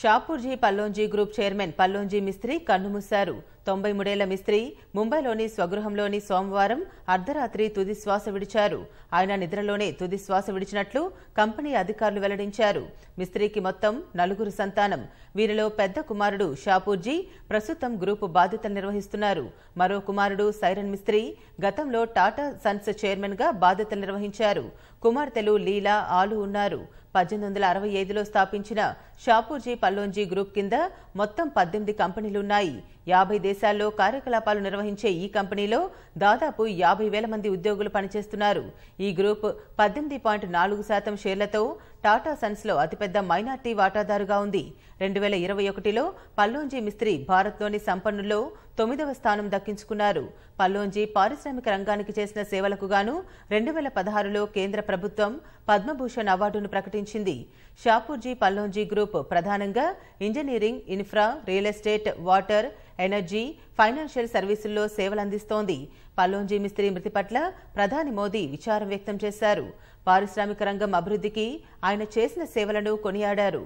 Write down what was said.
Shapoorji Pallonji group chairman Pallonji Mistry కన్నుమూశారు తొంభై మూడేళ్ల మిస్త్రీ ముంబైలోని స్వగృహంలోని సోమవారం అర్ధరాత్రి తుది శ్వాస విడిచారు ఆయన నిద్రలోనే తుది శ్వాస విడిచినట్లు కంపెనీ అధికారులు వెల్లడించారు మిస్త్రీకి మొత్తం నలుగురు సంతానం వీరిలో పెద్ద కుమారుడు షాపూర్జీ ప్రస్తుతం గ్రూపు బాధ్యతలు నిర్వహిస్తున్నారు మరో కుమారుడు సైరన్ మిస్త్రీ గతంలో టాటా సన్స్ చైర్మన్ గా బాధ్యతలు నిర్వహించారు కుమార్తెలు లీలా ఆలు ఉన్నారు పద్దెనిమిది వందల అరవై ఐదులో స్థాపించిన షాపూర్జీ పల్లోంజీ గ్రూప్ కింద మొత్తం పద్దెనిమిది కంపెనీలున్నాయి యాభై దేశాల్లో కార్యకలాపాలు నిర్వహించే ఈ కంపెనీలో దాదాపు యాభై వేల మంది ఉద్యోగులు పనిచేస్తున్నారు ఈ గ్రూప్ పద్దెనిమిది పాయింట్ నాలుగు శాతం షేర్లతో టాటా సన్స్లో అతిపెద్ద మైనార్టీ వాటాదారుగా ఉంది రెండు వేల ఇరవై ఒకటిలో పల్లోంజీ మిస్త్రీ భారత్లోని సంపన్నుల్లో తొమ్మిదవ స్థానం దక్కించుకున్నారు పల్లోంజీ పారిశ్రామిక రంగానికి చేసిన సేవలకు గాను రెండు వేల పదహారులో కేంద్ర ప్రభుత్వం పద్మభూషణ్ అవార్డును ప్రకటించింది షాపూర్జీ పల్లోంజీ గ్రూప్ ప్రధానంగా engineering infra real estate water energy financial సర్వీసుల్లో సేవలందిస్తోంది పల్లోంజీ మిస్త్రీ మృతి పట్ల ప్రధాని మోదీ విచారం వ్యక్తం చేశారు పారిశ్రామిక రంగం అభివృద్ధికి ఆయన చేసిన సేవలను కొనియాడారు